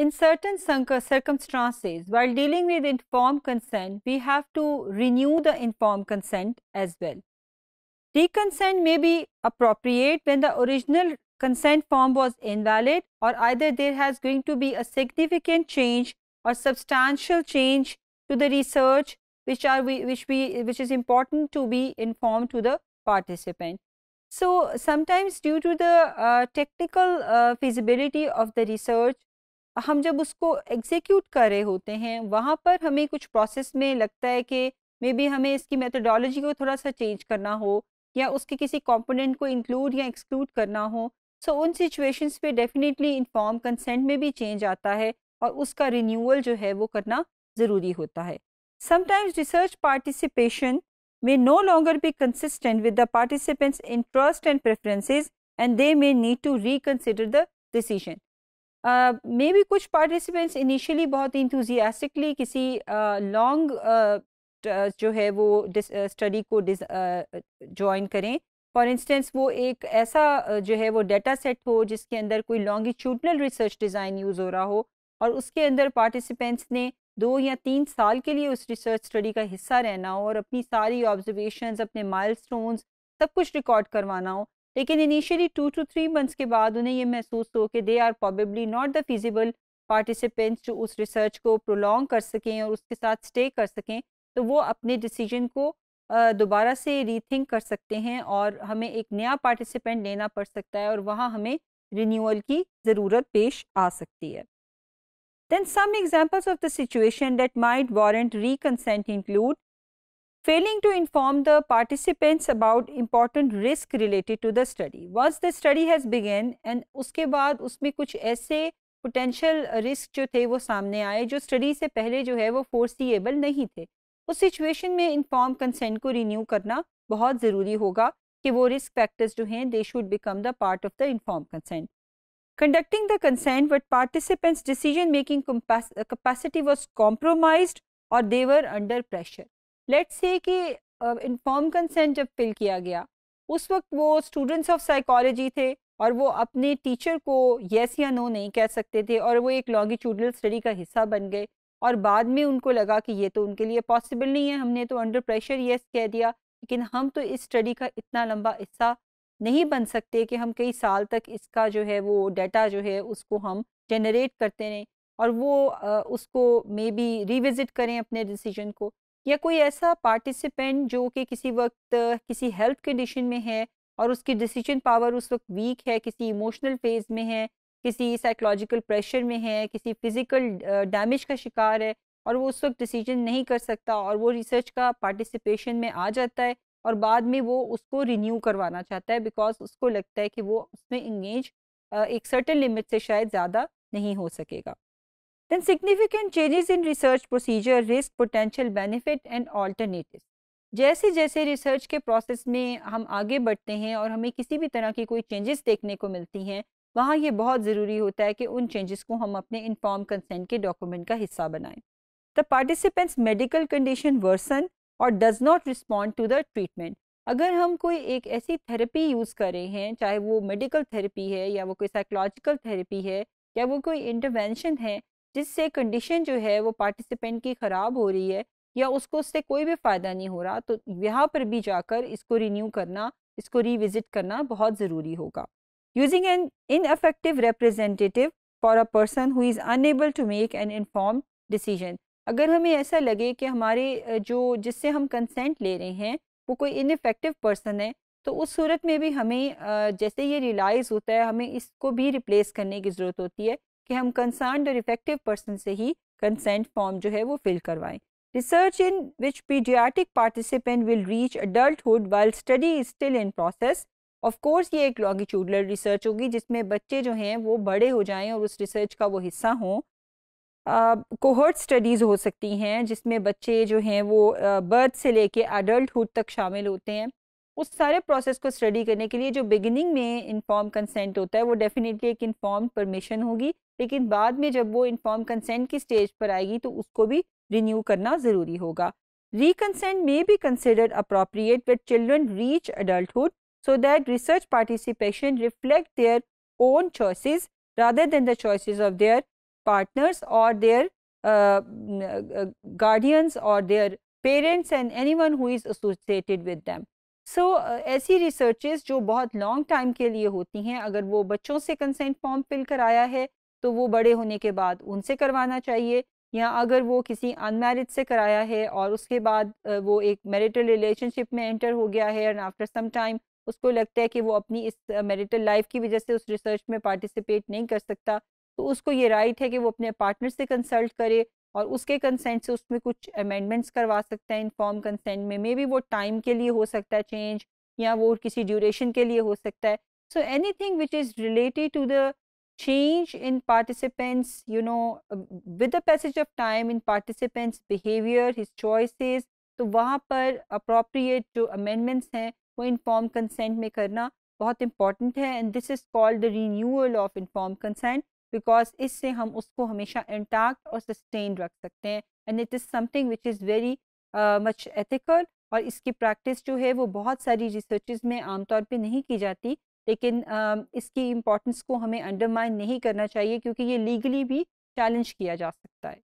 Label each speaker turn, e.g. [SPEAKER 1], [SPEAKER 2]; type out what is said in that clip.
[SPEAKER 1] In certain circumstances, while dealing with informed consent, we have to renew the informed consent as well. Reconsent may be appropriate when the original consent form was invalid or either there has going to be a significant change or substantial change to the research which are we, which we which is important to be informed to the participant. So, sometimes due to the uh, technical uh, feasibility of the research हम जब उसको execute कर रहे होते हैं वहाँ पर हमें कुछ प्रोसेस में लगता है कि मे बी हमें इसकी मेथडोलॉजी को थोड़ा सा चेंज करना हो या उसके किसी कॉम्पोनेंट को इंक्लूड या एक्सक्लूड करना हो सो so, उन सिचुएशंस पे डेफिनेटली इन्फॉर्म कंसेंट में भी चेंज आता है और उसका रिन्यूअल जो है वो करना ज़रूरी होता है समटाइम्स रिसर्च पार्टिसिपेशन में no longer be consistent with the participants interest and preferences and they may need to reconsider the decision may uh, be कुछ पार्टिसिपेंट्स इनिशियली बहुत इंथ्यूजियासिकली किसी लॉन्ग uh, uh, जो है वो स्टडी को join करें for instance वो एक ऐसा जो है वो डेटा सेट हो जिसके अंदर कोई लॉन्गिट्यूडनल रिसर्च डिज़ाइन यूज़ हो रहा हो और उसके अंदर पार्टिसिपेंट्स ने दो या तीन साल के लिए उस रिसर्च स्टडी का हिस्सा रहना हो और अपनी सारी ऑब्जर्वेशन अपने माइल सब कुछ रिकॉर्ड करवाना हो लेकिन initially two two three months के बाद उन्हें ये महसूस हो कि they are probably not the feasible participants जो उस रिसर्च को प्रोलॉन्ग कर सकें और उसके साथ स्टे कर सकें तो वो अपने डिसीजन को दोबारा से रीथिंक कर सकते हैं और हमें एक नया पार्टिसिपेंट लेना पड़ सकता है और वहाँ हमें रिन्यूअल की ज़रूरत पेश आ सकती है Then some examples of the situation that might warrant reconsent include failing to inform the participants about important risk related to the study. Once the study has begun and uske baad usme kuch aise potential risk jo the wo samne aaye jo study se pehle jo hai wo foreseeable nahi the us situation mein inform consent ko renew karna bahut zaruri hoga ki wo risk factors jo hain they should become the part of the inform consent conducting the consent with participants decision making capacity was compromised or they were under pressure let's say कि inform consent जब fill किया गया उस वक्त वो students of psychology थे और वो अपने टीचर को येस या नो नहीं कह सकते थे और वो एक लॉन्गिट्यूडनल स्टडी का हिस्सा बन गए और बाद में उनको लगा कि ये तो उनके लिए पॉसिबल नहीं है हमने तो अंडर प्रेशर येस कह दिया लेकिन हम तो इस स्टडी का इतना लंबा हिस्सा नहीं बन सकते कि हम कई साल तक इसका जो है वो डाटा जो है उसको हम जनरेट करते रहें और वो आ, उसको मे बी रिविज़िट करें अपने डिसीजन को या कोई ऐसा पार्टिसिपेंट जो कि किसी वक्त किसी हेल्थ कंडीशन में है और उसकी डिसीजन पावर उस वक्त वीक है किसी इमोशनल फेज में है किसी साइकोलॉजिकल प्रेशर में है किसी फिजिकल डैमेज का शिकार है और वो उस वक्त डिसीजन नहीं कर सकता और वो रिसर्च का पार्टिसिपेशन में आ जाता है और बाद में वो उसको रिन्यू करवाना चाहता है बिकॉज उसको लगता है कि वो उसमें इंगेज एक सर्टन लिमिट से शायद ज़्यादा नहीं हो सकेगा Then significant changes in research procedure, risk, potential benefit and alternatives. जैसे जैसे रिसर्च के प्रोसेस में हम आगे बढ़ते हैं और हमें किसी भी तरह की कोई चेंजेस देखने को मिलती हैं वहाँ ये बहुत ज़रूरी होता है कि उन चेंजेस को हम अपने इन्फॉर्म कंसेंट के डॉक्यूमेंट का हिस्सा बनाएं the participants medical condition worsen और does not respond to the treatment अगर हम कोई एक ऐसी थेरेपी यूज़ कर रहे हैं चाहे वो मेडिकल थेरेपी है या वो कोई साइकोलॉजिकल थेरेपी है या वो कोई इंटरवेंशन है जिससे कंडीशन जो है वो पार्टिसिपेंट की ख़राब हो रही है या उसको उससे कोई भी फ़ायदा नहीं हो रहा तो यहाँ पर भी जाकर इसको रिन्यू करना इसको रिविज़िट करना बहुत ज़रूरी होगा using an ineffective representative for a person who is unable to make an inform decision अगर हमें ऐसा लगे कि हमारे जो जिससे हम कंसेंट ले रहे हैं वो कोई इनफेक्टिव पर्सन है तो उस सूरत में भी हमें जैसे ये रियलाइज़ होता है हमें इसको भी रिप्लेस करने की ज़रूरत होती है कि हम कंसर्न और इफेक्टिव पर्सन से ही कंसेंट फॉर्म जो है वो फिल करवाएं research in which pediatric participant will reach adulthood while study is still in process of course ये एक लॉन्गिट्यूडलर रिसर्च होगी जिसमें बच्चे जो हैं वो बड़े हो जाएं और उस रिसर्च का वो हिस्सा हों कोहर्ट स्टडीज़ हो सकती हैं जिसमें बच्चे जो हैं वो बर्थ से लेके एडल्टहुड तक शामिल होते हैं उस सारे प्रोसेस को स्टडी करने के लिए जो बिगिनिंग में इन्फॉर्म कंसेंट होता है वो डेफिनेटली एक इन्फॉर्म परमिशन होगी लेकिन बाद में जब वो इनफॉर्म कंसेंट की स्टेज पर आएगी तो उसको भी रिन्यू करना ज़रूरी होगा reconsent may be considered appropriate with children reach adulthood so that research participation reflect their own choices rather than the choice of their partners और देयर गार्डियंस और their parents and any one who is associated with them so ऐसी research जो बहुत long time के लिए होती हैं अगर वो बच्चों से कंसेंट फॉर्म फिल कराया है तो वो बड़े होने के बाद उनसे करवाना चाहिए या अगर वो किसी अनमेरिड से कराया है और उसके बाद वो एक मैरिटल रिलेशनशिप में एंटर हो गया है एंड आफ्टर सम टाइम उसको लगता है कि वो अपनी इस मैरिटल लाइफ की वजह से उस रिसर्च में पार्टिसिपेट नहीं कर सकता तो उसको ये राइट है कि वो अपने पार्टनर से कंसल्ट करे और उसके कंसेंट से उसमें कुछ अमेंडमेंट्स करवा सकता है इनफॉर्म कंसेंट में मे बी वो टाइम के लिए हो सकता है चेंज या वो किसी ड्यूरेशन के लिए हो सकता है so any thing which is related to the change in participants, you know, um, with the passage of time in participants' behavior, his choices, तो वहाँ पर अप्रोप्रिएट जो अमेंडमेंट्स हैं वो इनफॉर्म कंसेंट में करना बहुत इंपॉर्टेंट है and this is called the renewal of inform consent because इससे हम उसको हमेशा इंटैक्ट और सस्टेन रख सकते हैं and it is something which is very much ethical और इसकी प्रैक्टिस जो है वो बहुत सारी रिसर्चेज में आमतौर पे नहीं की जाती लेकिन इसकी इम्पोर्टेंस को हमें अंडरमाइन नहीं करना चाहिए क्योंकि ये लीगली भी चैलेंज किया जा सकता है